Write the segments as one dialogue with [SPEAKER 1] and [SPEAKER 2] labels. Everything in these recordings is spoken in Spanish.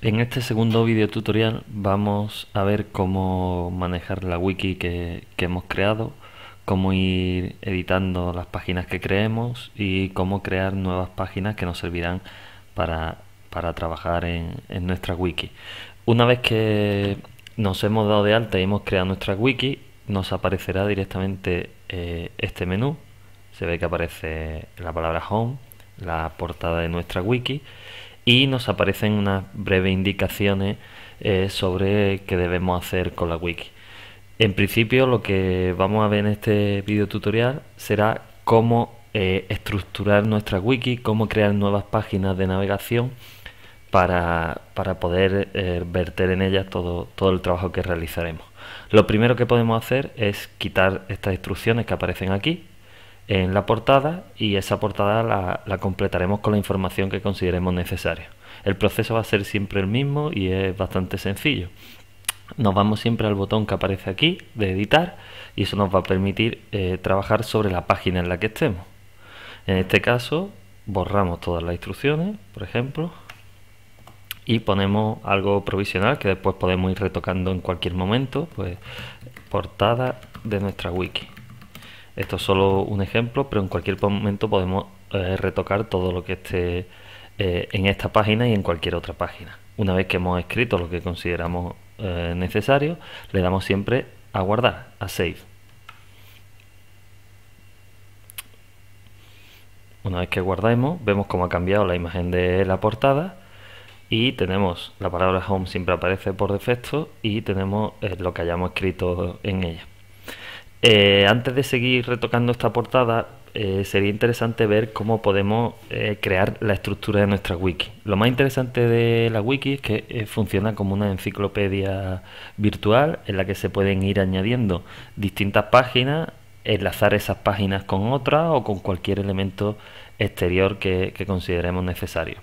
[SPEAKER 1] En este segundo video tutorial vamos a ver cómo manejar la wiki que, hemos creado, cómo ir editando las páginas que creemos y cómo crear nuevas páginas que nos servirán para, trabajar en, nuestra wiki. Una vez que nos hemos dado de alta y hemos creado nuestra wiki, nos aparecerá directamente eh, este menú. Se ve que aparece la palabra home, la portada de nuestra wiki y nos aparecen unas breves indicaciones eh, sobre qué debemos hacer con la wiki. En principio lo que vamos a ver en este video tutorial será cómo eh, estructurar nuestra wiki, cómo crear nuevas páginas de navegación para, poder eh, verter en ellas todo, todo el trabajo que realizaremos. Lo primero que podemos hacer es quitar estas instrucciones que aparecen aquí en la portada y esa portada la, completaremos con la información que consideremos necesaria. El proceso va a ser siempre el mismo y es bastante sencillo. Nos vamos siempre al botón que aparece aquí de editar y eso nos va a permitir eh, trabajar sobre la página en la que estemos. En este caso borramos todas las instrucciones, por ejemplo, y ponemos algo provisional que después podemos ir retocando en cualquier momento, pues portada de nuestra wiki. Esto es solo un ejemplo, pero en cualquier momento podemos eh, retocar todo lo que esté eh, en esta página y en cualquier otra página. Una vez que hemos escrito lo que consideramos eh, necesario, le damos siempre a guardar, a save. Una vez que guardamos, vemos cómo ha cambiado la imagen de la portada y tenemos la palabra home siempre aparece por defecto y tenemos lo que hayamos escrito en ella. Eh, antes de seguir retocando esta portada, eh, sería interesante ver cómo podemos eh, crear la estructura de nuestra wiki. Lo más interesante de la wiki es que funciona como una enciclopedia virtual en la que se pueden ir añadiendo distintas páginas, enlazar esas páginas con otras o con cualquier elemento exterior que, consideremos necesario.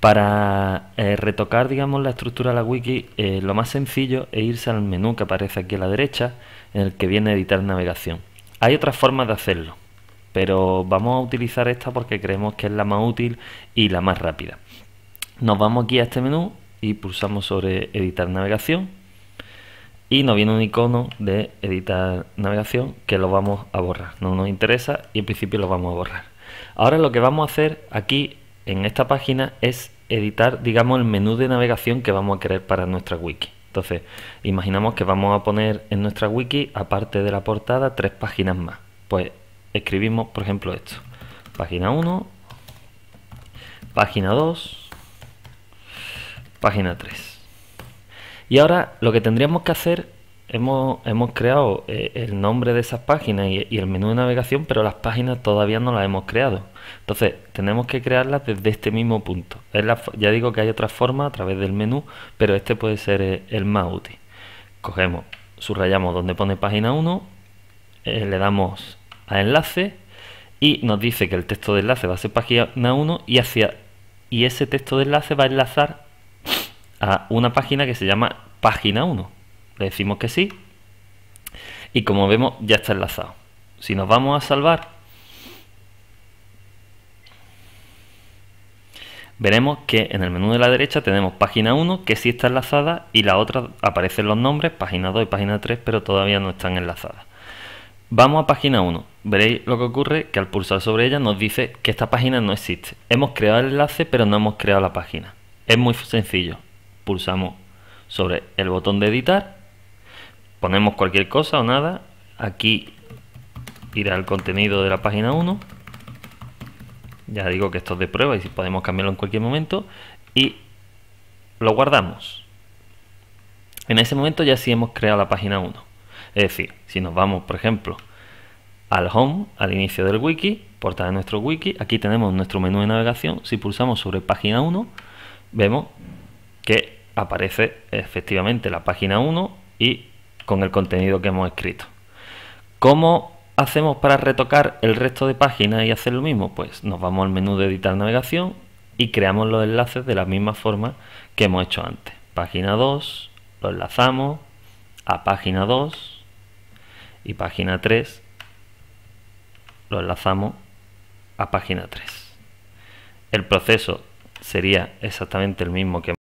[SPEAKER 1] Para retocar, digamos, la estructura de la wiki, lo más sencillo es irse al menú que aparece aquí a la derecha en el que viene editar navegación. Hay otras formas de hacerlo, pero vamos a utilizar esta porque creemos que es la más útil y la más rápida. Nos vamos aquí a este menú y pulsamos sobre editar navegación y nos viene un icono de editar navegación que lo vamos a borrar. No nos interesa y en principio lo vamos a borrar. Ahora lo que vamos a hacer aquí en esta página es editar, digamos, el menú de navegación que vamos a crear para nuestra wiki. Entonces, imaginamos que vamos a poner en nuestra wiki, aparte de la portada, tres páginas más. Pues escribimos, por ejemplo, esto. Página 1, página 2, página 3. Y ahora lo que tendríamos que hacer hemos, creado eh, el nombre de esas páginas y, el menú de navegación, pero las páginas todavía no las hemos creado. Entonces, tenemos que crearlas desde este mismo punto. ya digo que hay otra forma a través del menú, pero este puede ser eh, el, más útil. Cogemos, subrayamos donde pone página 1, eh, le damos a enlace y nos dice que el texto de enlace va a ser página 1 y hacia y ese texto de enlace va a enlazar a una página que se llama página 1 le decimos que sí. Y como vemos, ya está enlazado. Si nos vamos a salvar, veremos que en el menú de la derecha tenemos página 1 que sí está enlazada y la otra aparecen los nombres, página 2 y página 3, pero todavía no están enlazadas. Vamos a página 1. Veréis lo que ocurre que al pulsar sobre ella nos dice que esta página no existe. Hemos creado el enlace pero no hemos creado la página. Es muy sencillo. Pulsamos sobre el botón de editar ponemos cualquier cosa o nada. Aquí irá el contenido de la página 1. Ya digo que esto es de prueba y si podemos cambiarlo en cualquier momento. Y lo guardamos. En ese momento ya sí hemos creado la página 1. Es decir, si nos vamos, por ejemplo, al home, al inicio del wiki, portada de nuestro wiki, aquí tenemos nuestro menú de navegación. Si pulsamos sobre página 1, vemos que aparece efectivamente la página 1 y con el contenido que hemos escrito. ¿Cómo hacemos para retocar el resto de páginas y hacer lo mismo? Pues nos vamos al menú de editar navegación y creamos los enlaces de la misma forma que hemos hecho antes. Página 2, lo enlazamos a página 2 y página 3, lo enlazamos a página 3. El proceso sería exactamente el mismo que